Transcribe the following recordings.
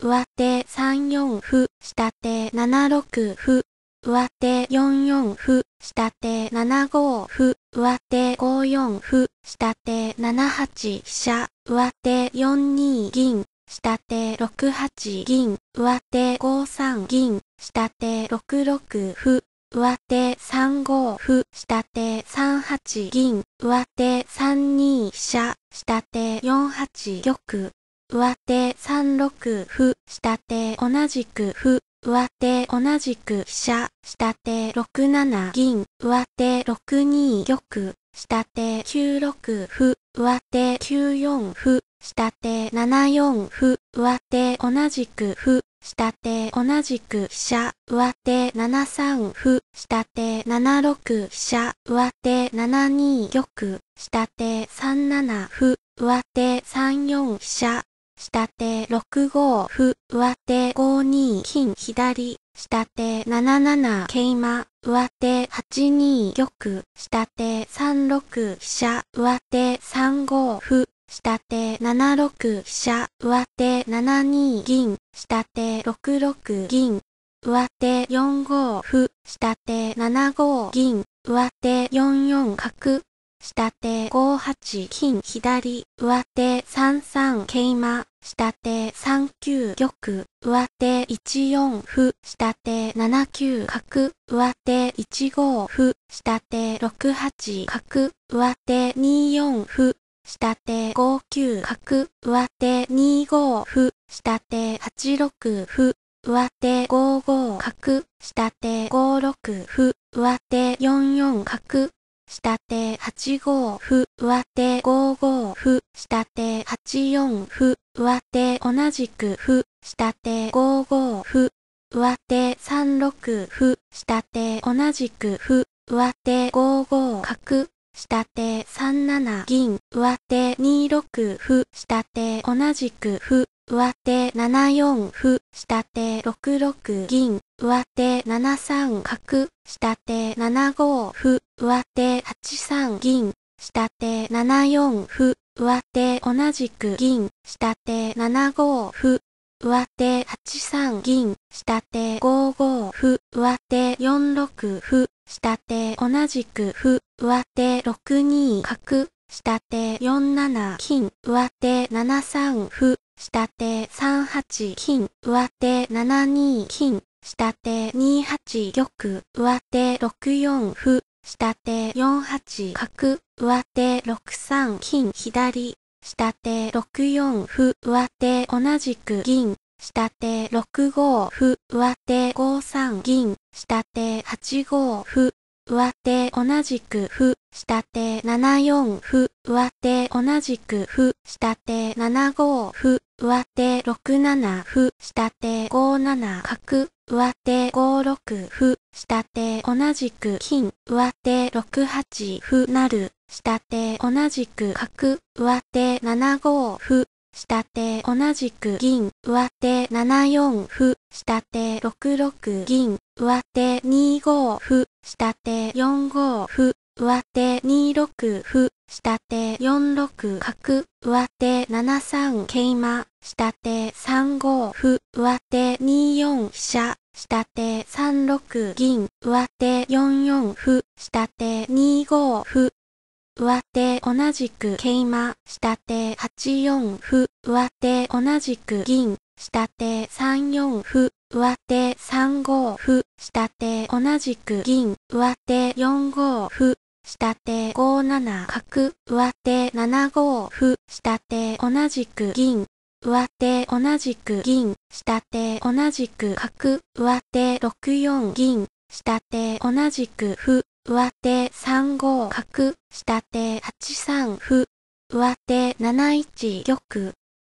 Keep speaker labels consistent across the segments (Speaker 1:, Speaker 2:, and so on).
Speaker 1: 上手3四歩、下手7六歩、上手4四歩、下手7五歩、上手5四歩、下手7八飛車、上手4二銀、下手6八銀、上手5三銀、下手6六歩、上手3五歩、下手3八銀、上手3二飛車、下手4八玉。上手3六歩、下手同じく歩、上手同じく飛車、下手6七銀、上手6二玉、下手9六歩、上手9四歩、下手7四歩、上手同じく歩、下手同じく飛車、上手7三歩、下手7六飛車、上手7二玉、下手3七歩、上手3四飛車、下手6五歩、上手5二金左、下手7七桂馬、上手8二玉、下手3六飛車、上手3五歩、下手7六飛車、上手7二銀、下手6六銀、上手4五歩、下手7五銀、上手4四角、下手5八金左、上手3三桂馬、下手3九玉、上手1四歩、下手7九角、上手1五歩、下手6八角、上手2四歩、下手5九角、上手2五歩、下手8六歩、上手5五角、下手5六歩、上手4四角、下手8五歩、上手5五歩、下手8四歩、上手同じくふ、下手五五ふ、上手三六ふ、下手同じくふ、上手五五角、下手三七銀、上手二六ふ、下手同じくふ、上手七四ふ、下手六六銀、上手七三角、下手七五ふ、上手八三銀、下手七四ふ、上手同じく銀、下手7五歩、上手8三銀、下手5五歩、上手4六歩、下手同じく歩、上手6二角、下手4七金、上手7三歩、下手3八金、上手7二金、下手2八玉、上手6四歩、下手4八角、上手6三金、左、下手6四歩、上手同じく銀、下手6五歩、上手5三銀、下手8五歩、上手同じく歩、下手7四歩、上手同じく歩、下手7五歩、上手6七歩、下手5七角、上手5六歩、下手同じく金、上手6八歩なる、下手同じく角、上手7五歩、下手同じく銀、上手7四歩、下手6六銀、上手2五歩、下手4五歩、上手2六歩、下手4六角、上手7三桂馬、下手3五歩、上手2四飛車、下手3六銀、上手4四歩、下手2五歩、上手同じく桂馬、下手8四歩、上手同じく銀、下手3四歩、上手3五歩、下手同じく銀、上手4五歩、下手5七角、上手7五歩、下手同じく銀、上手同じく銀、下手同じく角、上手6四銀、下手同じく歩、上手3五角、下手8三歩、上手7一玉、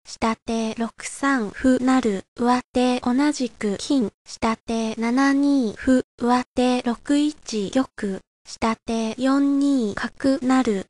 Speaker 1: 下手6三歩なる、上手同じく金、下手7二歩、上手6一玉。下手4二角なる。